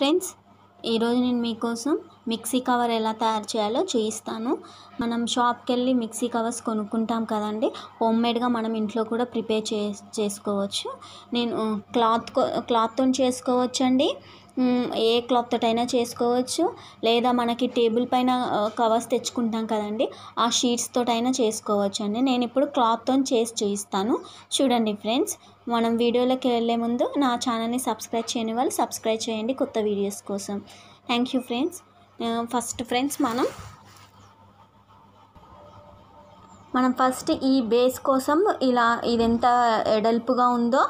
friends ఈరోజు నేను మీకోసం మిక్సీ కవర్ ఎలా తయారు చేయాలో చేయిస్తాను మనం షాప్కి వెళ్ళి మిక్సీ కవర్స్ కొనుక్కుంటాం కదండి హోమ్ మేడ్గా మనం ఇంట్లో కూడా ప్రిపేర్ చే చేసుకోవచ్చు నేను క్లాత్ క్లాత్తో చేసుకోవచ్చండి ఏ క్లాత్ అయినా చేసుకోవచ్చు లేదా మనకి టేబుల్ పైన కవర్స్ తెచ్చుకుంటాం కదండి ఆ షీట్స్ తోటైనా చేసుకోవచ్చు అండి నేను ఇప్పుడు క్లాత్తో చేసి చూపిస్తాను చూడండి ఫ్రెండ్స్ మనం వీడియోలోకి వెళ్ళే ముందు నా ఛానల్ని సబ్స్క్రైబ్ చేయని వాళ్ళు సబ్స్క్రైబ్ చేయండి కొత్త వీడియోస్ కోసం thank you friends first friends మనం మనం ఫస్ట్ ఈ బేస్ కోసం ఇలా ఇది ఎంత వెడల్పుగా ఉందో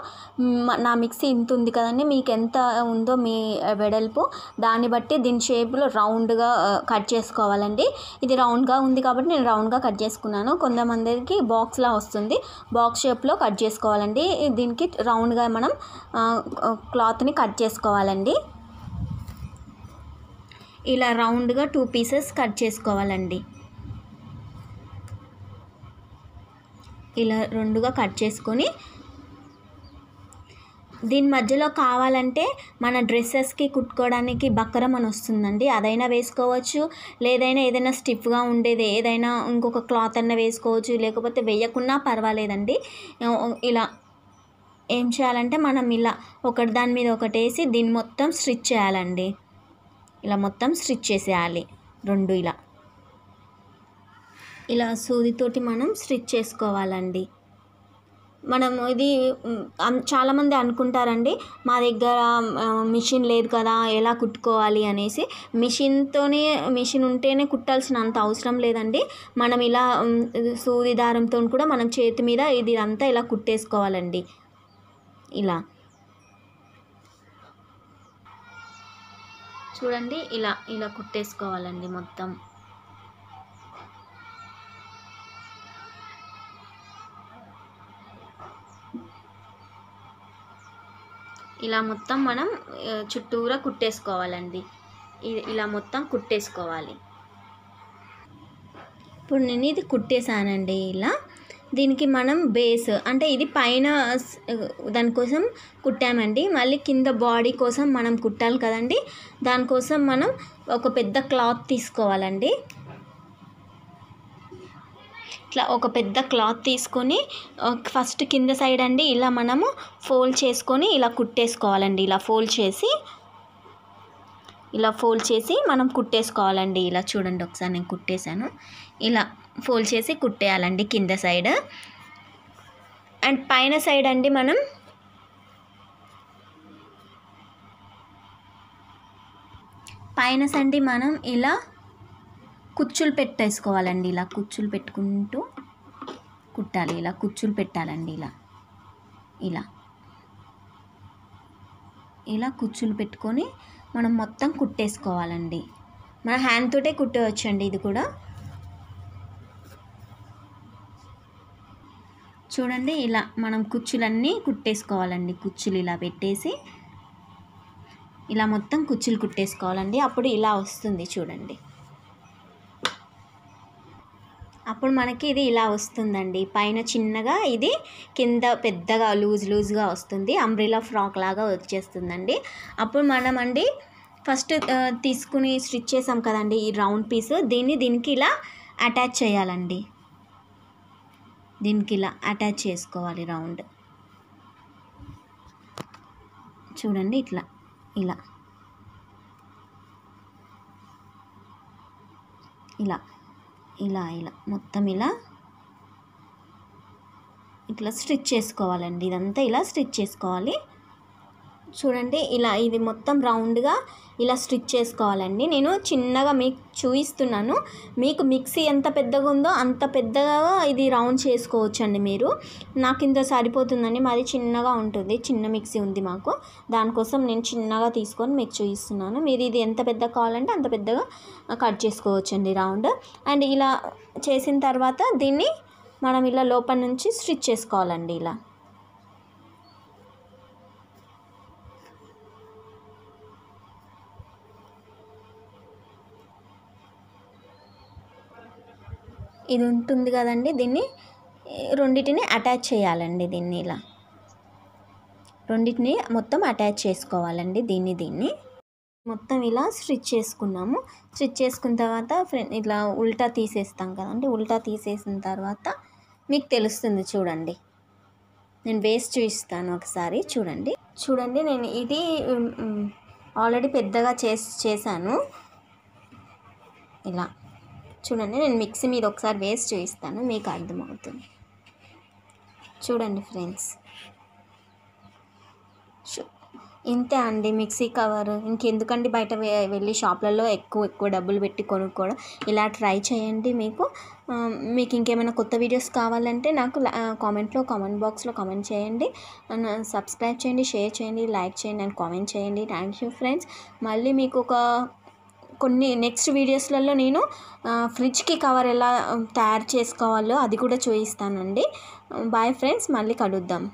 నా మిక్సీ ఇంత ఉంది కదండి మీకు ఎంత ఉందో మీ వెడల్పు దాన్ని బట్టి దీని షేప్లో రౌండ్గా కట్ చేసుకోవాలండి ఇది రౌండ్గా ఉంది కాబట్టి నేను రౌండ్గా కట్ చేసుకున్నాను కొంతమందికి బాక్స్లా వస్తుంది బాక్స్ షేప్లో కట్ చేసుకోవాలండి దీనికి రౌండ్గా మనం క్లాత్ని కట్ చేసుకోవాలండి ఇలా రౌండ్గా టూ పీసెస్ కట్ చేసుకోవాలండి ఇలా రెండుగా కట్ చేసుకొని దీని మధ్యలో కావాలంటే మన డ్రెస్సెస్కి కుట్టుకోవడానికి బక్కరం అని వస్తుందండి అదైనా వేసుకోవచ్చు లేదైనా ఏదైనా స్టిఫ్గా ఉండేది ఏదైనా ఇంకొక క్లాత్ అన్న వేసుకోవచ్చు లేకపోతే వేయకున్నా పర్వాలేదండి ఇలా ఏం చేయాలంటే మనం ఇలా ఒకటి దాని మీద ఒకటి వేసి దీన్ని మొత్తం స్టిచ్ చేయాలండి ఇలా మొత్తం స్టిచ్ చేసేయాలి రెండు ఇలా ఇలా సూదితోటి మనం స్టిచ్ చేసుకోవాలండి మనం ఇది చాలామంది అనుకుంటారండి మా దగ్గర మిషన్ లేదు కదా ఎలా కుట్టుకోవాలి అనేసి మిషన్తోనే మిషన్ ఉంటేనే కుట్టాల్సిన అంత అవసరం లేదండి మనం ఇలా సూది దారంతో కూడా మనం చేతి మీద ఇది అంతా ఇలా కుట్టేసుకోవాలండి ఇలా చూడండి ఇలా ఇలా కుట్టేసుకోవాలండి మొత్తం ఇలా మొత్తం మనం చుట్టూరా కుట్టేసుకోవాలండి ఇలా మొత్తం కుట్టేసుకోవాలి ఇప్పుడు నేను ఇది కుట్టేశానండి ఇలా దీనికి మనం బేస్ అంటే ఇది పైన దానికోసం కుట్టామండి మళ్ళీ కింద బాడీ కోసం మనం కుట్టాలి కదండి దానికోసం మనం ఒక పెద్ద క్లాత్ తీసుకోవాలండి ఇట్లా ఒక పెద్ద క్లాత్ తీసుకొని ఫస్ట్ కింద సైడ్ అండి ఇలా మనము ఫోల్డ్ చేసుకొని ఇలా కుట్టేసుకోవాలండి ఇలా ఫోల్డ్ చేసి ఇలా ఫోల్డ్ చేసి మనం కుట్టేసుకోవాలండి ఇలా చూడండి ఒకసారి నేను కుట్టేశాను ఇలా ఫోల్డ్ చేసి కుట్టేయాలండి కింద సైడ్ అండ్ పైన సైడ్ అండి మనం పైన సండి మనం ఇలా కుచ్చులు పెట్టేసుకోవాలండి ఇలా కుచ్చులు పెట్టుకుంటూ కుట్టాలి ఇలా కుచ్చులు పెట్టాలండి ఇలా ఇలా ఇలా కుచ్చులు పెట్టుకొని మనం మొత్తం కుట్టేసుకోవాలండి మన హ్యాండ్ తోటే అండి ఇది కూడా చూడండి ఇలా మనం కుచ్చులన్నీ కుట్టేసుకోవాలండి కుచ్చులు ఇలా పెట్టేసి ఇలా మొత్తం కుచ్చులు కుట్టేసుకోవాలండి అప్పుడు ఇలా వస్తుంది చూడండి అప్పుడు మనకి ఇది ఇలా వస్తుందండి పైన చిన్నగా ఇది కింద పెద్దగా లూజ్ లూజ్గా వస్తుంది అంబ్రిలా ఫ్రాక్ లాగా వచ్చేస్తుందండి అప్పుడు మనమండి ఫస్ట్ తీసుకుని స్టిచ్ చేసాం కదండి ఈ రౌండ్ పీస్ దీన్ని దీనికి ఇలా అటాచ్ చేయాలండి దీనికి ఇలా అటాచ్ చేసుకోవాలి రౌండ్ చూడండి ఇట్లా ఇలా ఇలా ఇలా ఇలా మొత్తం ఇలా ఇట్లా స్టిచ్ చేసుకోవాలండి ఇదంతా ఇలా స్టిచ్ చేసుకోవాలి చూడండి ఇలా ఇది మొత్తం రౌండ్గా ఇలా స్టిచ్ చేసుకోవాలండి నేను చిన్నగా మీకు చూపిస్తున్నాను మీకు మిక్సీ ఎంత పెద్దగా ఉందో అంత పెద్దగా ఇది రౌండ్ చేసుకోవచ్చండి మీరు నాకు ఇంత సరిపోతుందండి మాది చిన్నగా ఉంటుంది చిన్న మిక్సీ ఉంది మాకు దానికోసం నేను చిన్నగా తీసుకొని మీకు చూపిస్తున్నాను మీరు ఇది ఎంత పెద్ద కావాలంటే అంత పెద్దగా కట్ చేసుకోవచ్చండి రౌండ్ అండ్ ఇలా చేసిన తర్వాత దీన్ని మనం ఇలా లోపల నుంచి స్టిచ్ చేసుకోవాలండి ఇలా ఇది ఉంటుంది కదండి దీన్ని రెండింటిని అటాచ్ చేయాలండి దీన్ని ఇలా రెండింటిని మొత్తం అటాచ్ చేసుకోవాలండి దీన్ని దీన్ని మొత్తం ఇలా స్టిచ్ చేసుకున్నాము స్టిచ్ చేసుకున్న తర్వాత ఫ్రెండ్ ఇలా ఉల్టా తీసేస్తాం కదండి ఉల్టా తీసేసిన తర్వాత మీకు తెలుస్తుంది చూడండి నేను వేస్ట్ చూపిస్తాను ఒకసారి చూడండి చూడండి నేను ఇది ఆల్రెడీ పెద్దగా చేసి చేశాను ఇలా చూడండి నేను మిక్సీ మీద ఒకసారి వేసి చూపిస్తాను మీకు అర్థమవుతుంది చూడండి ఫ్రెండ్స్ ఇంతే అండి మిక్సీ కవర్ ఇంకెందుకండి బయట వెళ్ళి షాప్లలో ఎక్కువ ఎక్కువ డబ్బులు పెట్టి కొనుక్కోవడం ఇలా ట్రై చేయండి మీకు మీకు ఇంకేమైనా కొత్త వీడియోస్ కావాలంటే నాకు కామెంట్లో కామెంట్ బాక్స్లో కామెంట్ చేయండి సబ్స్క్రైబ్ చేయండి షేర్ చేయండి లైక్ చేయండి అండ్ కామెంట్ చేయండి థ్యాంక్ యూ ఫ్రెండ్స్ మళ్ళీ మీకు ఒక కొన్ని నెక్స్ట్ వీడియోస్లలో నేను ఫ్రిడ్జ్కి కవర్ ఎలా తయారు చేసుకోవాలో అది కూడా చూపిస్తానండి బాయ్ ఫ్రెండ్స్ మళ్ళీ కలుద్దాం